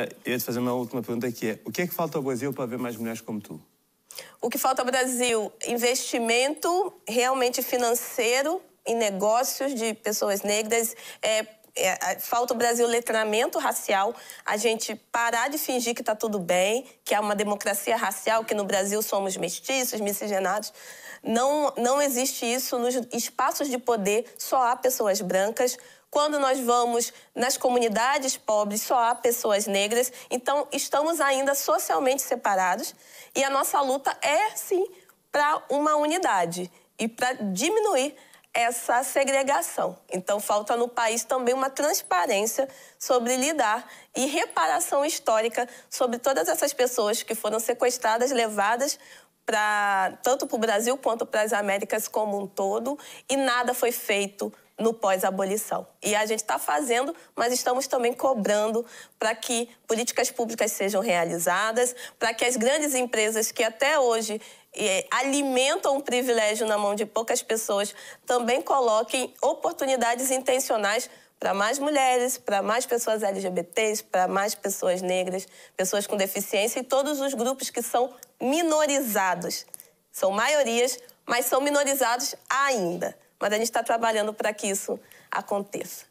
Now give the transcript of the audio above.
Ah, eu ia te fazer uma última pergunta que é: o que é que falta ao Brasil para ver mais mulheres como tu? O que falta ao Brasil? Investimento realmente financeiro em negócios de pessoas negras, é, é, falta o Brasil letramento racial, a gente parar de fingir que está tudo bem, que há é uma democracia racial, que no Brasil somos mestiços, miscigenados. Não, não existe isso nos espaços de poder, só há pessoas brancas. Quando nós vamos nas comunidades pobres, só há pessoas negras. Então, estamos ainda socialmente separados e a nossa luta é, sim, para uma unidade e para diminuir essa segregação. Então, falta no país também uma transparência sobre lidar e reparação histórica sobre todas essas pessoas que foram sequestradas, levadas para tanto para o Brasil quanto para as Américas como um todo, e nada foi feito no pós-abolição. E a gente está fazendo, mas estamos também cobrando para que políticas públicas sejam realizadas, para que as grandes empresas que até hoje eh, alimentam um privilégio na mão de poucas pessoas também coloquem oportunidades intencionais para mais mulheres, para mais pessoas LGBTs, para mais pessoas negras, pessoas com deficiência e todos os grupos que são minorizados. São maiorias, mas são minorizados ainda. Mas a gente está trabalhando para que isso aconteça.